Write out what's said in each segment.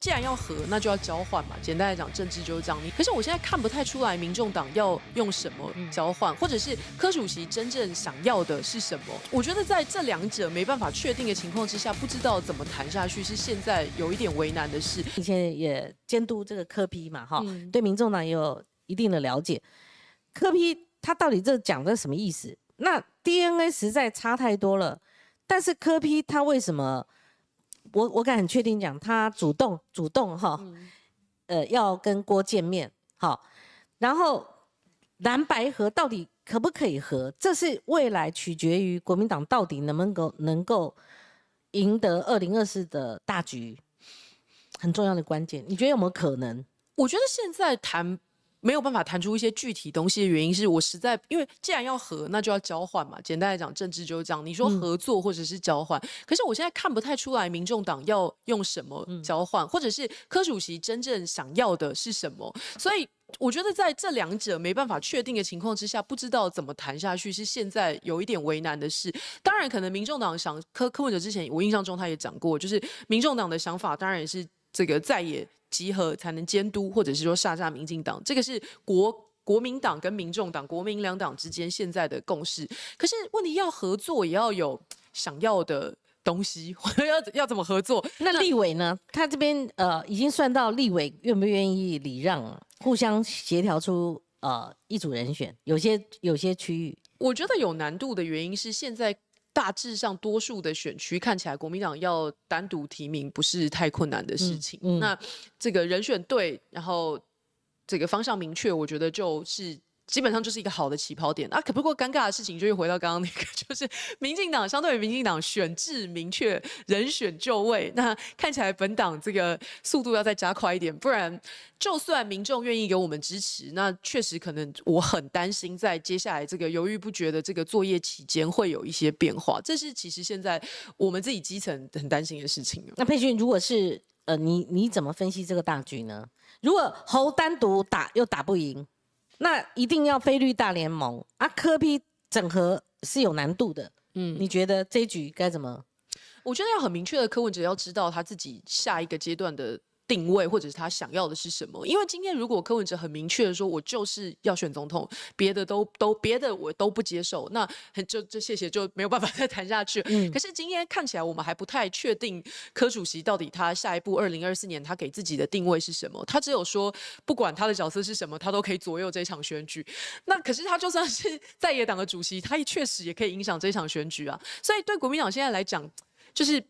既然要和，那就要交换嘛。简单来讲，政治就是这样。可是我现在看不太出来，民众党要用什么交换，或者是柯主席真正想要的是什么？我觉得在这两者没办法确定的情况之下，不知道怎么谈下去，是现在有一点为难的事。以前也监督这个柯批嘛，哈，对民众党也有一定的了解。柯批他到底这讲的什么意思？那 DNA 实在差太多了，但是柯批他为什么？我我敢很确定讲，他主动主动哈，呃，要跟郭见面好，然后蓝白合到底可不可以合？这是未来取决于国民党到底能不能够赢得二零二四的大局，很重要的关键。你觉得有没有可能？我觉得现在谈。没有办法谈出一些具体东西的原因，是我实在因为既然要合，那就要交换嘛。简单来讲，政治就是这样。你说合作或者是交换，可是我现在看不太出来，民众党要用什么交换，或者是柯主席真正想要的是什么。所以我觉得在这两者没办法确定的情况之下，不知道怎么谈下去，是现在有一点为难的事。当然，可能民众党想柯柯文哲之前，我印象中他也讲过，就是民众党的想法，当然也是这个再也。集合才能监督，或者是说下吓民进党，这个是国国民党跟民众党、国民两党之间现在的共识。可是问题要合作，也要有想要的东西，要要怎么合作？那立委呢？他这边呃，已经算到立委愿不愿意礼让，互相协调出呃一组人选。有些有些区域，我觉得有难度的原因是现在。大致上，多数的选区看起来，国民党要单独提名不是太困难的事情。那这个人选对，然后这个方向明确，我觉得就是。基本上就是一个好的起跑点啊，可不过尴尬的事情就又回到刚刚那个，就是民进党相对于民进党选制明确人选就位，那看起来本党这个速度要再加快一点，不然就算民众愿意给我们支持，那确实可能我很担心在接下来这个犹豫不决的这个作业期间会有一些变化，这是其实现在我们自己基层很担心的事情。那佩君，如果是呃你你怎么分析这个大局呢？如果侯单独打又打不赢？那一定要菲律宾大联盟啊，科比整合是有难度的。嗯，你觉得这一局该怎么？我觉得要很明确的柯文哲要知道他自己下一个阶段的。定位或者是他想要的是什么？因为今天如果柯文哲很明确的说，我就是要选总统，别的都都别的我都不接受，那很就就谢谢就没有办法再谈下去。可是今天看起来我们还不太确定柯主席到底他下一步二零二四年他给自己的定位是什么？他只有说不管他的角色是什么，他都可以左右这场选举。那可是他就算是在野党的主席，他也确实也可以影响这场选举啊。所以对国民党现在来讲，就是。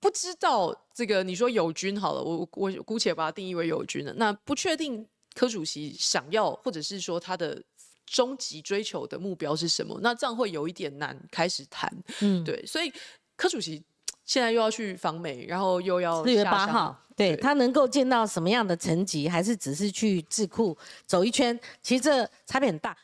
不知道这个你说友军好了，我我姑且把它定义为友军了。那不确定柯主席想要，或者是说他的终极追求的目标是什么？那这样会有一点难开始谈。嗯，对，所以柯主席现在又要去访美，然后又要四月八号，对他能够见到什么样的层级，还是只是去智库走一圈？其实这差别很大。